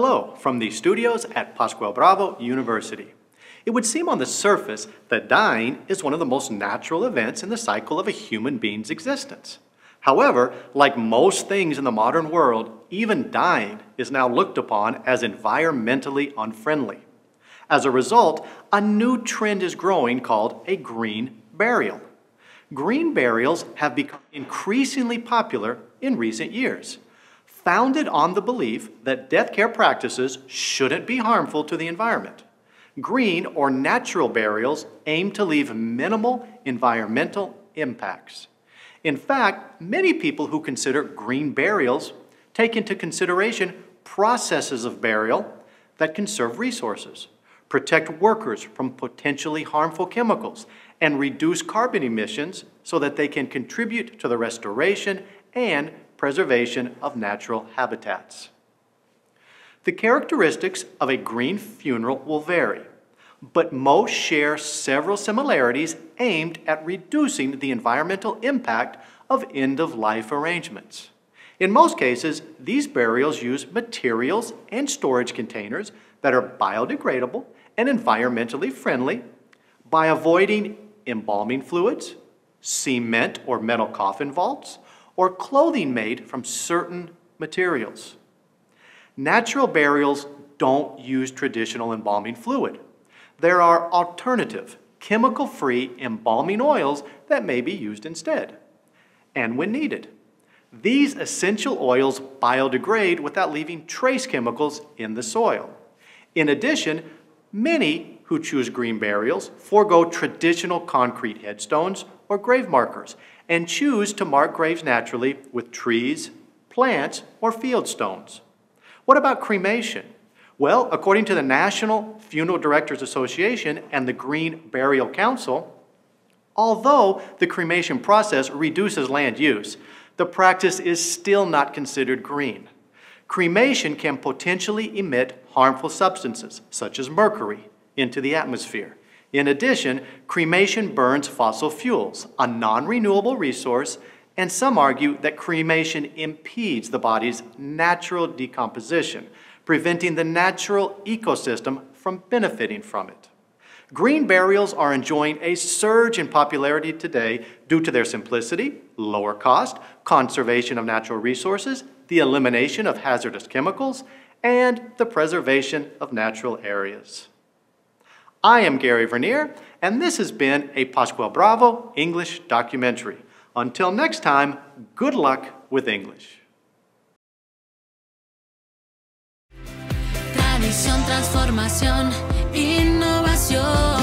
Hello from the studios at Pascual Bravo University. It would seem on the surface that dying is one of the most natural events in the cycle of a human being's existence. However, like most things in the modern world, even dying is now looked upon as environmentally unfriendly. As a result, a new trend is growing called a green burial. Green burials have become increasingly popular in recent years founded on the belief that death care practices shouldn't be harmful to the environment. Green or natural burials aim to leave minimal environmental impacts. In fact, many people who consider green burials take into consideration processes of burial that conserve resources, protect workers from potentially harmful chemicals, and reduce carbon emissions so that they can contribute to the restoration and preservation of natural habitats. The characteristics of a green funeral will vary, but most share several similarities aimed at reducing the environmental impact of end-of-life arrangements. In most cases, these burials use materials and storage containers that are biodegradable and environmentally friendly by avoiding embalming fluids, cement or metal coffin vaults, or clothing made from certain materials. Natural burials don't use traditional embalming fluid. There are alternative, chemical free embalming oils that may be used instead, and when needed. These essential oils biodegrade without leaving trace chemicals in the soil. In addition, many who choose green burials forego traditional concrete headstones or grave markers and choose to mark graves naturally with trees, plants, or field stones. What about cremation? Well, according to the National Funeral Directors Association and the Green Burial Council, although the cremation process reduces land use, the practice is still not considered green. Cremation can potentially emit harmful substances, such as mercury, into the atmosphere. In addition, cremation burns fossil fuels, a non-renewable resource, and some argue that cremation impedes the body's natural decomposition, preventing the natural ecosystem from benefiting from it. Green burials are enjoying a surge in popularity today due to their simplicity, lower cost, conservation of natural resources, the elimination of hazardous chemicals, and the preservation of natural areas. I am Gary Vernier, and this has been a Pasquale Bravo English documentary. Until next time, good luck with English. Tradición, transformación, innovación.